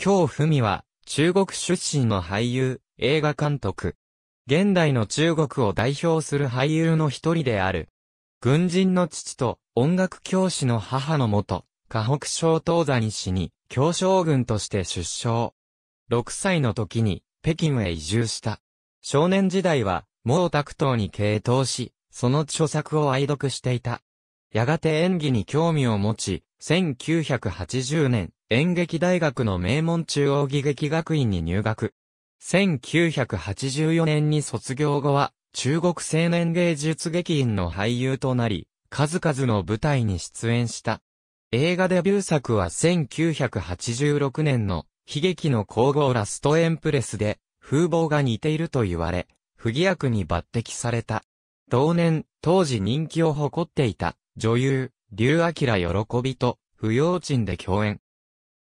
京文は、中国出身の俳優、映画監督。現代の中国を代表する俳優の一人である。軍人の父と音楽教師の母のもと、河北省東に死に、教将軍として出生。6歳の時に、北京へ移住した。少年時代は、毛沢東に傾倒し、その著作を愛読していた。やがて演技に興味を持ち、1980年、演劇大学の名門中央技劇学院に入学。1984年に卒業後は、中国青年芸術劇院の俳優となり、数々の舞台に出演した。映画デビュー作は1986年の悲劇の皇后ラストエンプレスで風貌が似ていると言われ、不義役に抜擢された。同年、当時人気を誇っていた女優、竜明喜びと不要賃で共演。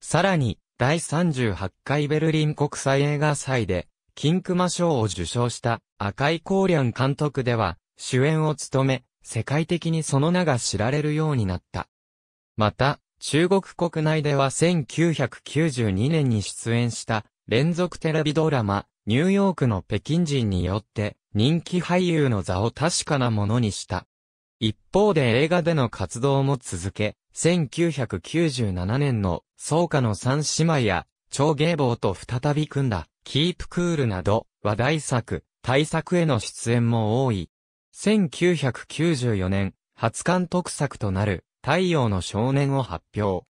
さらに、第38回ベルリン国際映画祭で、金熊賞を受賞した赤井光良監督では、主演を務め、世界的にその名が知られるようになった。また、中国国内では1992年に出演した連続テレビドラマ、ニューヨークの北京人によって、人気俳優の座を確かなものにした。一方で映画での活動も続け、1997年の、草加の三姉妹や、超芸坊と再び組んだ、キープクールなど、話題作、大作への出演も多い。1994年、初監督作となる、太陽の少年を発表。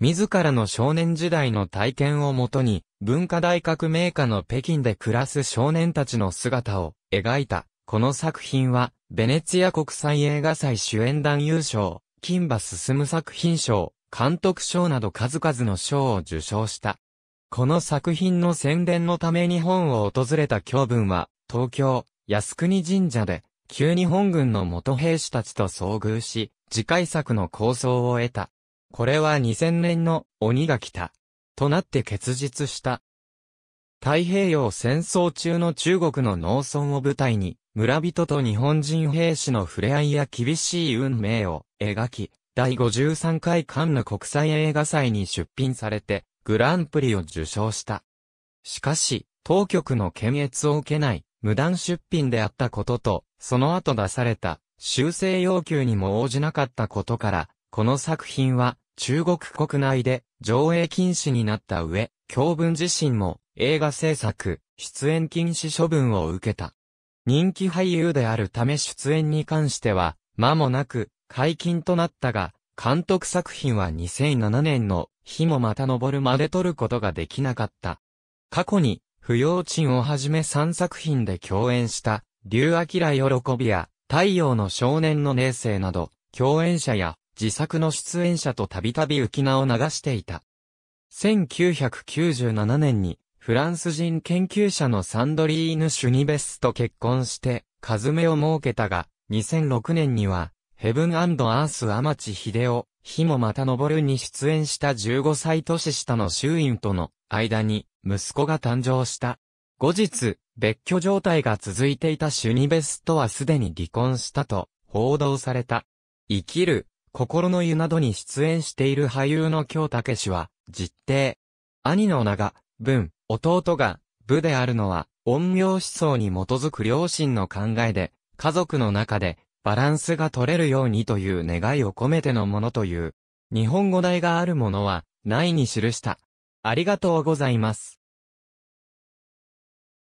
自らの少年時代の体験をもとに、文化大革命家の北京で暮らす少年たちの姿を描いた、この作品は、ベネツィア国際映画祭主演男優賞、金馬進作品賞、監督賞など数々の賞を受賞した。この作品の宣伝のため日本を訪れた教文は、東京、靖国神社で、旧日本軍の元兵士たちと遭遇し、次回作の構想を得た。これは2000年の鬼が来た。となって結実した。太平洋戦争中の中国の農村を舞台に、村人と日本人兵士の触れ合いや厳しい運命を描き、第53回カンヌ国際映画祭に出品されて、グランプリを受賞した。しかし、当局の検閲を受けない、無断出品であったことと、その後出された、修正要求にも応じなかったことから、この作品は、中国国内で上映禁止になった上、教文自身も映画制作、出演禁止処分を受けた。人気俳優であるため出演に関しては、間もなく解禁となったが、監督作品は2007年の日もまた昇るまで撮ることができなかった。過去に、不要賃をはじめ3作品で共演した、竜明喜びや、太陽の少年の年生など、共演者や自作の出演者とたびたび浮き名を流していた。1997年にフランス人研究者のサンドリーヌ・シュニベスと結婚して、カズメを設けたが、2006年には、ヘブンアース・アマチ・ヒデオ、日もまた登るに出演した15歳年下の周囲との間に、息子が誕生した。後日、別居状態が続いていたシュニベスとはすでに離婚したと報道された。生きる、心の湯などに出演している俳優の京武氏は、実定。兄の名が、文、弟が、部であるのは、陰陽思想に基づく両親の考えで、家族の中で、バランスが取れるようにという願いを込めてのものという、日本語題があるものは、ないに記した。ありがとうございます。